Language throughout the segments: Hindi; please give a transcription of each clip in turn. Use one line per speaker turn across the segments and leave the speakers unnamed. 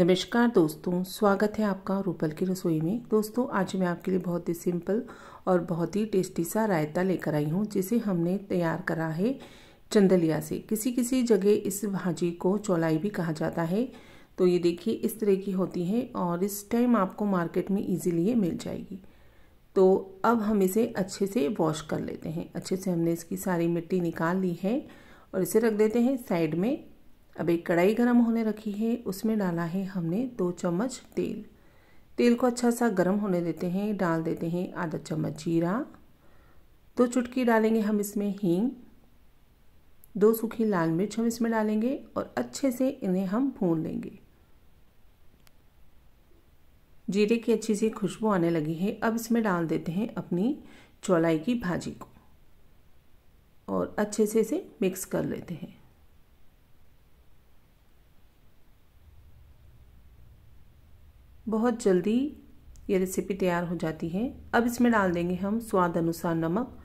नमस्कार दोस्तों स्वागत है आपका रूपल की रसोई में दोस्तों आज मैं आपके लिए बहुत ही सिंपल और बहुत ही टेस्टी सा रायता लेकर आई हूँ जिसे हमने तैयार करा है चंदलिया से किसी किसी जगह इस भाजी को चौलाई भी कहा जाता है तो ये देखिए इस तरह की होती है और इस टाइम आपको मार्केट में ईजिली मिल जाएगी तो अब हम इसे अच्छे से वॉश कर लेते हैं अच्छे से हमने इसकी सारी मिट्टी निकाल ली है और इसे रख देते हैं साइड में अब एक कढ़ाई गर्म होने रखी है उसमें डाला है हमने दो चम्मच तेल तेल को अच्छा सा गर्म होने देते हैं डाल देते हैं आधा चम्मच जीरा दो चुटकी डालेंगे हम इसमें हींग दो सूखी लाल मिर्च हम इसमें डालेंगे और अच्छे से इन्हें हम भून लेंगे जीरे की अच्छी सी खुशबू आने लगी है अब इसमें डाल देते हैं अपनी चौलाई की भाजी को और अच्छे से इसे मिक्स कर लेते हैं बहुत जल्दी ये रेसिपी तैयार हो जाती है अब इसमें डाल देंगे हम स्वाद अनुसार नमक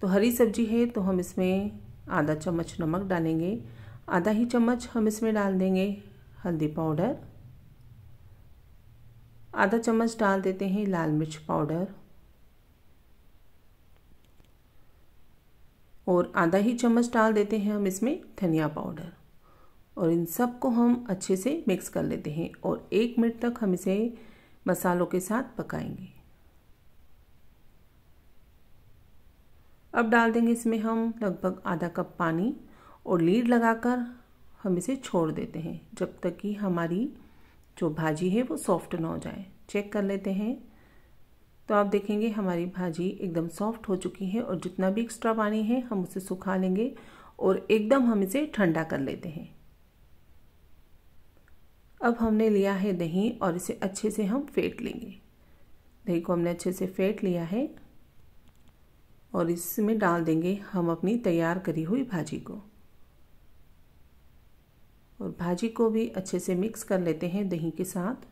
तो हरी सब्जी है तो हम इसमें आधा चम्मच नमक डालेंगे आधा ही चम्मच हम इसमें डाल देंगे हल्दी पाउडर आधा चम्मच डाल देते हैं लाल मिर्च पाउडर और आधा ही चम्मच डाल देते हैं हम इसमें धनिया पाउडर और इन सब को हम अच्छे से मिक्स कर लेते हैं और एक मिनट तक हम इसे मसालों के साथ पकाएंगे अब डाल देंगे इसमें हम लगभग आधा कप पानी और लीड लगाकर हम इसे छोड़ देते हैं जब तक कि हमारी जो भाजी है वो सॉफ्ट ना हो जाए चेक कर लेते हैं तो आप देखेंगे हमारी भाजी एकदम सॉफ्ट हो चुकी है और जितना भी एक्स्ट्रा पानी है हम उसे सुखा लेंगे और एकदम हम इसे ठंडा कर लेते हैं अब हमने लिया है दही और इसे अच्छे से हम फेंट लेंगे दही को हमने अच्छे से फेंट लिया है और इसमें डाल देंगे हम अपनी तैयार करी हुई भाजी को और भाजी को भी अच्छे से मिक्स कर लेते हैं दही के साथ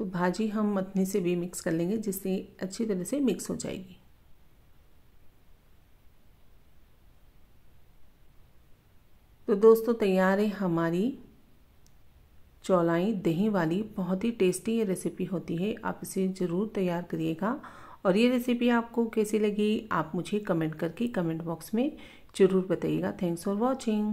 तो भाजी हम मथने से भी मिक्स कर लेंगे जिससे अच्छी तरह से मिक्स हो जाएगी तो दोस्तों तैयार है हमारी चौलाई दही वाली बहुत ही टेस्टी ये रेसिपी होती है आप इसे ज़रूर तैयार करिएगा और ये रेसिपी आपको कैसी लगी आप मुझे कमेंट करके कमेंट बॉक्स में ज़रूर बताइएगा थैंक्स फॉर वॉचिंग